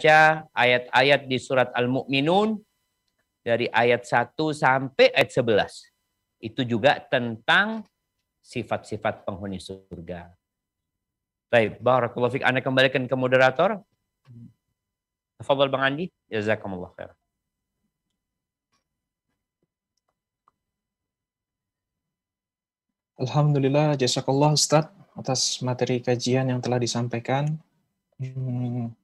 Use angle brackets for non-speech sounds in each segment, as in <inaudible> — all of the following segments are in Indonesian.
membaca ayat-ayat di surat Al-Mu'minun dari ayat 1 sampai ayat 11. Itu juga tentang sifat-sifat penghuni surga. Baik, Barakulah Fik. Anda kembalikan ke moderator. Tafadhal Bang Andi. Jazakumullah khair. Alhamdulillah, jazakallah Ustaz atas materi kajian yang telah disampaikan. Hmm,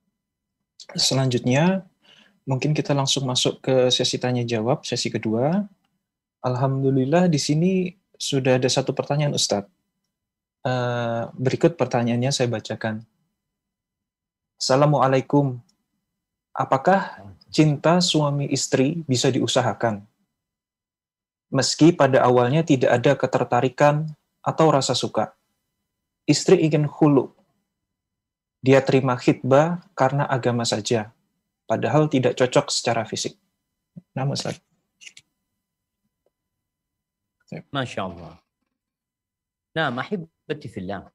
Selanjutnya, mungkin kita langsung masuk ke sesi tanya jawab, sesi kedua. Alhamdulillah di sini sudah ada satu pertanyaan Ustadz. Eh, berikut pertanyaannya saya bacakan. Assalamualaikum. Apakah cinta suami istri bisa diusahakan? Meski pada awalnya tidak ada ketertarikan atau rasa suka. Istri ingin hulu, dia terima khidbah karena agama saja, padahal tidak cocok secara fisik. Namun, Ustaz. Masya Allah. Nah, mahibati fillah.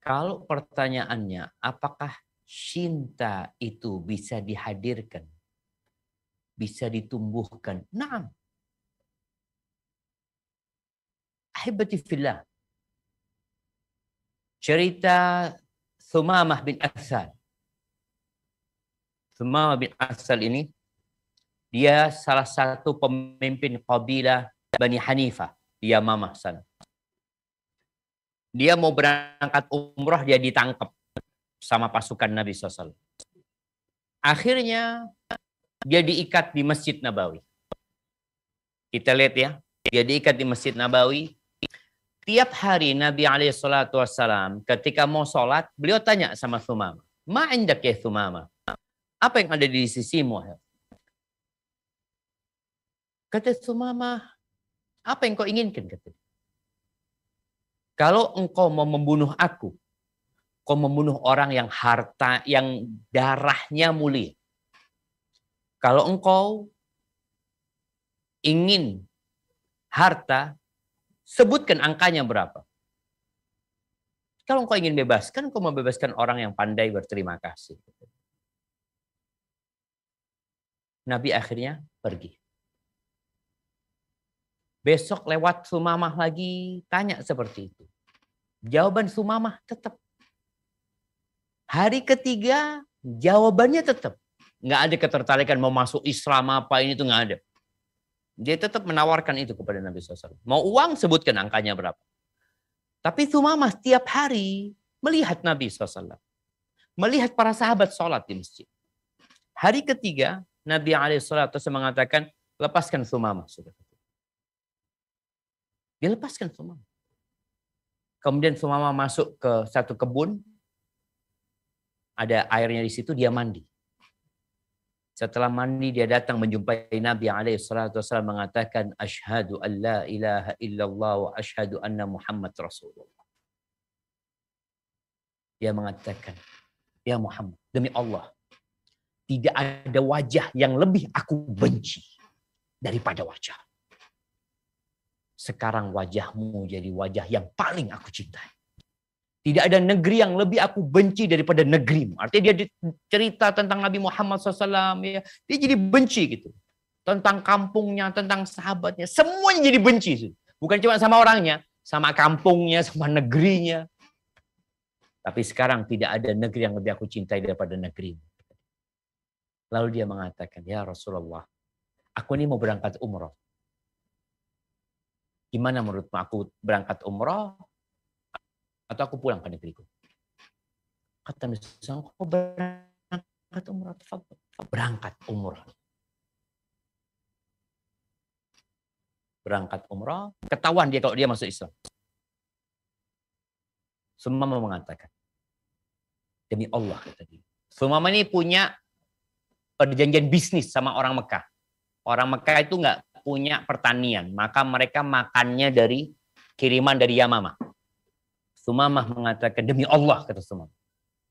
Kalau pertanyaannya, apakah cinta itu bisa dihadirkan? Bisa ditumbuhkan? Nah, Ahibati fillah. Cerita Sumamah bin Asal. Sumamah bin Asal ini dia salah satu pemimpin kabilah Bani Hanifah di Yamamah sana. Dia mau berangkat umroh dia ditangkap sama pasukan Nabi SAW. Akhirnya dia diikat di Masjid Nabawi. Kita lihat ya, dia diikat di Masjid Nabawi Tiap hari Nabi SAW ketika mau sholat, beliau tanya sama Thumama. indak ya Thumama? Apa yang ada di sisimu? Kata sumama apa yang kau inginkan? Kata Kalau engkau mau membunuh aku, kau membunuh orang yang harta, yang darahnya mulia. Kalau engkau ingin harta, sebutkan angkanya berapa. Kalau engkau ingin bebaskan, engkau membebaskan orang yang pandai berterima kasih. Nabi akhirnya pergi. Besok lewat Sumamah lagi, tanya seperti itu. Jawaban Sumamah tetap. Hari ketiga, jawabannya tetap. Nggak ada ketertarikan mau masuk Islam apa ini tuh nggak ada. Dia tetap menawarkan itu kepada Nabi SAW. Mau uang sebutkan angkanya berapa. Tapi Thumamah setiap hari melihat Nabi SAW. Melihat para sahabat sholat di masjid. Hari ketiga Nabi SAW mengatakan lepaskan Thumamah. Dia lepaskan Thumamah. Kemudian Thumamah masuk ke satu kebun. Ada airnya di situ dia mandi. Setelah mandi dia datang menjumpai Nabi alaihi salatu wasallam mengatakan asyhadu alla ilaha illallah wa asyhadu anna Muhammad Rasulullah. Dia mengatakan, "Ya Muhammad, demi Allah, tidak ada wajah yang lebih aku benci daripada wajah. Sekarang wajahmu jadi wajah yang paling aku cintai." Tidak ada negeri yang lebih aku benci daripada negerimu. Artinya dia cerita tentang Nabi Muhammad SAW. Ya. Dia jadi benci gitu. Tentang kampungnya, tentang sahabatnya. Semuanya jadi benci. Gitu. Bukan cuma sama orangnya. Sama kampungnya, sama negerinya. Tapi sekarang tidak ada negeri yang lebih aku cintai daripada negerimu. Lalu dia mengatakan, ya Rasulullah, aku ini mau berangkat umroh. Gimana menurutmu aku berangkat umroh atau aku pulang ke negeriku. Kata Nabi SAW, kau berangkat umur atau berangkat umur. Berangkat umrah, oh, ketahuan dia kalau dia masuk Islam. Sumama mengatakan, demi Allah kata dia. Sumama ini punya perjanjian bisnis sama orang Mekah. Orang Mekah itu nggak punya pertanian, maka mereka makannya dari kiriman dari Yamama. Sumamah mengatakan demi Allah kata Sumamah.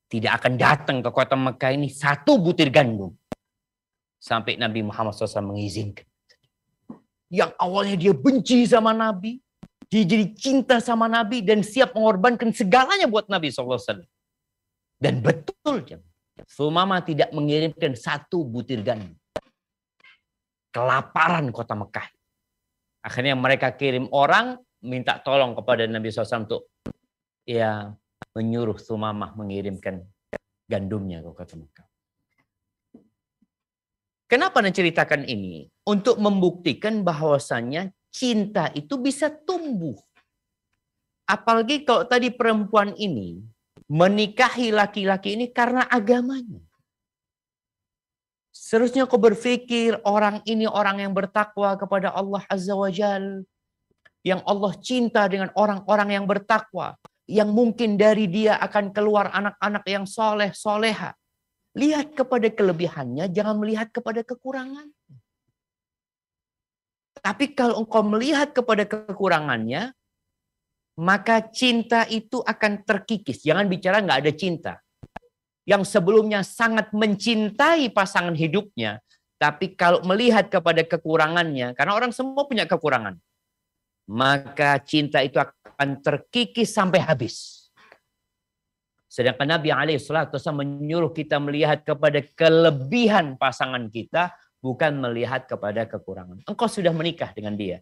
Tidak akan datang ke kota Mekah ini satu butir gandum. Sampai Nabi Muhammad SAW mengizinkan. Yang awalnya dia benci sama Nabi. Dia jadi cinta sama Nabi dan siap mengorbankan segalanya buat Nabi SAW. Dan betul. Sumamah tidak mengirimkan satu butir gandum. Kelaparan kota Mekah. Akhirnya mereka kirim orang minta tolong kepada Nabi SAW untuk ia menyuruh Sumamah mengirimkan gandumnya ke kota Mekah. Kenapa menceritakan ini? Untuk membuktikan bahwasannya cinta itu bisa tumbuh. Apalagi kalau tadi perempuan ini menikahi laki-laki ini karena agamanya. Seharusnya kau berpikir orang ini orang yang bertakwa kepada Allah Azza wa Jal. Yang Allah cinta dengan orang-orang yang bertakwa yang mungkin dari dia akan keluar anak-anak yang soleh, soleha. Lihat kepada kelebihannya, jangan melihat kepada kekurangan. Tapi kalau engkau melihat kepada kekurangannya, maka cinta itu akan terkikis. Jangan bicara nggak ada cinta. Yang sebelumnya sangat mencintai pasangan hidupnya, tapi kalau melihat kepada kekurangannya, karena orang semua punya kekurangan maka cinta itu akan terkikis sampai habis. Sedangkan Nabi Wasallam menyuruh kita melihat kepada kelebihan pasangan kita, bukan melihat kepada kekurangan. Engkau sudah menikah dengan dia.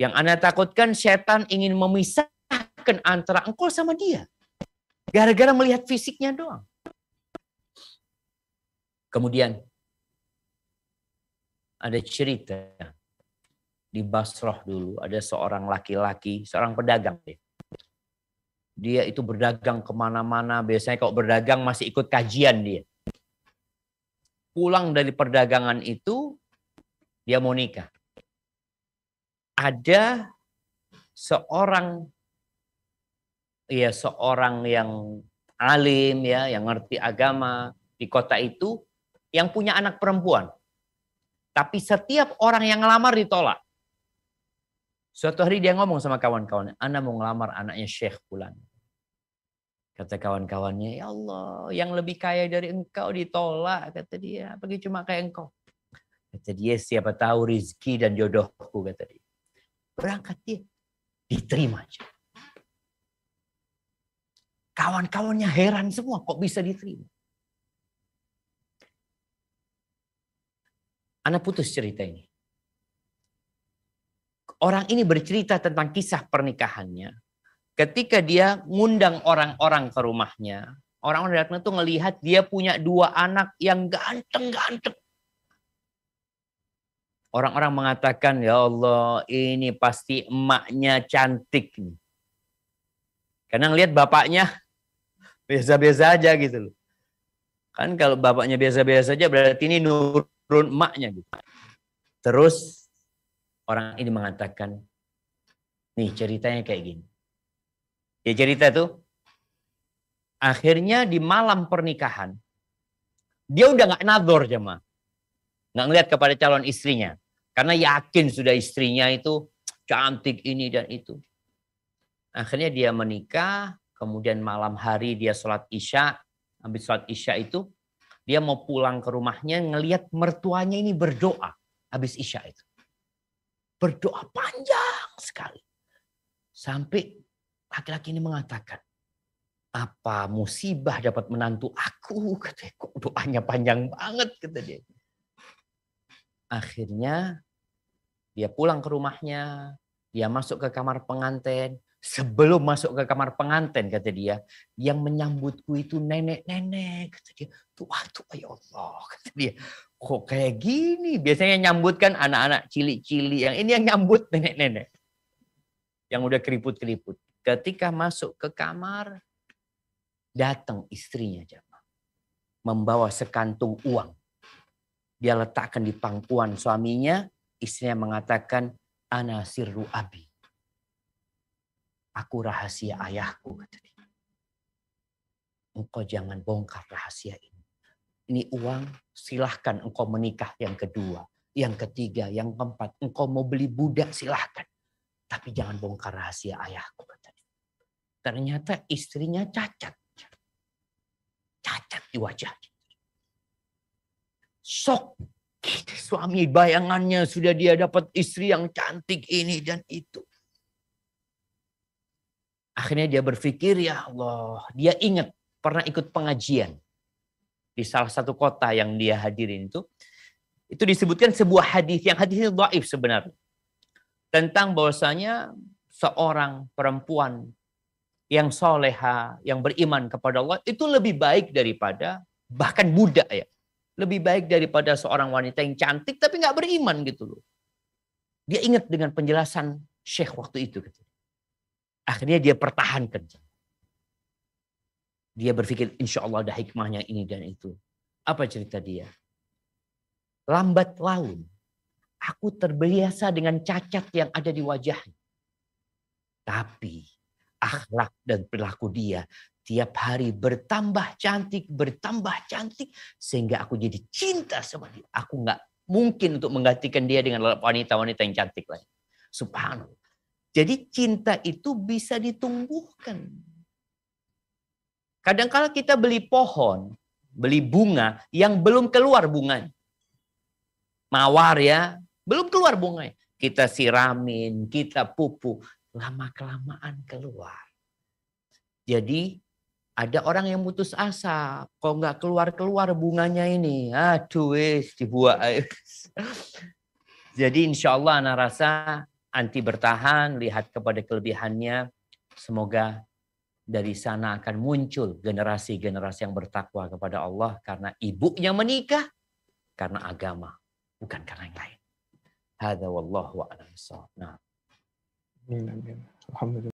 Yang Anda takutkan setan ingin memisahkan antara engkau sama dia. Gara-gara melihat fisiknya doang. Kemudian ada cerita di Basrah dulu ada seorang laki-laki, seorang pedagang deh. Dia itu berdagang kemana-mana, biasanya kalau berdagang masih ikut kajian dia. Pulang dari perdagangan itu, dia mau nikah. Ada seorang ya seorang yang alim ya, yang ngerti agama di kota itu yang punya anak perempuan. Tapi setiap orang yang ngelamar ditolak. Suatu hari dia ngomong sama kawan-kawannya, Ana mau ngelamar anaknya Syekh Fulan. Kata kawan-kawannya, ya Allah yang lebih kaya dari engkau ditolak. Kata dia, pergi cuma kayak engkau. Kata dia, siapa tahu rizki dan jodohku, kata dia. Berangkat dia, diterima aja. Kawan-kawannya heran semua, kok bisa diterima. Anak putus cerita ini orang ini bercerita tentang kisah pernikahannya. Ketika dia ngundang orang-orang ke rumahnya, orang-orang datang itu ngelihat dia punya dua anak yang ganteng-ganteng. Orang-orang mengatakan, ya Allah ini pasti emaknya cantik. Nih. Karena ngelihat bapaknya <laughs> biasa-biasa aja gitu loh. Kan kalau bapaknya biasa-biasa aja berarti ini nurun emaknya gitu. Terus orang ini mengatakan, nih ceritanya kayak gini. Ya cerita tuh, akhirnya di malam pernikahan, dia udah nggak nador jemaah. Gak ngeliat kepada calon istrinya. Karena yakin sudah istrinya itu cantik ini dan itu. Akhirnya dia menikah, kemudian malam hari dia sholat isya, habis sholat isya itu dia mau pulang ke rumahnya ngeliat mertuanya ini berdoa habis isya itu berdoa panjang sekali. Sampai laki-laki ini mengatakan, apa musibah dapat menantu aku? kata kok doanya panjang banget? Kata dia. Akhirnya dia pulang ke rumahnya, dia masuk ke kamar pengantin. Sebelum masuk ke kamar pengantin, kata dia, yang menyambutku itu nenek-nenek. Kata dia, tua-tua ya Allah. Kata dia, kok kayak gini? Biasanya nyambut kan anak-anak cili-cili yang ini yang nyambut nenek-nenek. Yang udah keriput-keriput. Ketika masuk ke kamar, datang istrinya jamaah. Membawa sekantung uang. Dia letakkan di pangkuan suaminya, istrinya mengatakan, Ana sirru abi. Aku rahasia ayahku. Engkau jangan bongkar rahasia ini ini uang, silahkan engkau menikah yang kedua, yang ketiga, yang keempat. Engkau mau beli budak, silahkan. Tapi jangan bongkar rahasia ayahku. Ternyata istrinya cacat. Cacat di wajah. Sok. Suami bayangannya sudah dia dapat istri yang cantik ini dan itu. Akhirnya dia berpikir, ya Allah, dia ingat pernah ikut pengajian di salah satu kota yang dia hadirin itu itu disebutkan sebuah hadis yang hadisnya dhaif sebenarnya tentang bahwasanya seorang perempuan yang soleha, yang beriman kepada Allah itu lebih baik daripada bahkan budak ya. Lebih baik daripada seorang wanita yang cantik tapi nggak beriman gitu loh. Dia ingat dengan penjelasan Syekh waktu itu. Gitu. Akhirnya dia pertahankan. Dia berpikir insya Allah ada hikmahnya ini dan itu. Apa cerita dia? Lambat laun, aku terbiasa dengan cacat yang ada di wajahnya. Tapi akhlak dan perilaku dia tiap hari bertambah cantik, bertambah cantik sehingga aku jadi cinta sama dia. Aku nggak mungkin untuk menggantikan dia dengan wanita-wanita yang cantik lain. Subhanallah. Jadi cinta itu bisa ditumbuhkan. Kadangkala kita beli pohon, beli bunga yang belum keluar bunganya. Mawar ya, belum keluar bunganya. Kita siramin, kita pupuk, lama-kelamaan keluar. Jadi ada orang yang putus asa, kok nggak keluar-keluar bunganya ini. Aduh, wis, dibuat. <laughs> Jadi insya Allah anak rasa anti bertahan, lihat kepada kelebihannya. Semoga dari sana akan muncul generasi-generasi yang bertakwa kepada Allah karena ibunya menikah karena agama, bukan karena yang lain. Hada wallahu a'lam Nah. Alhamdulillah.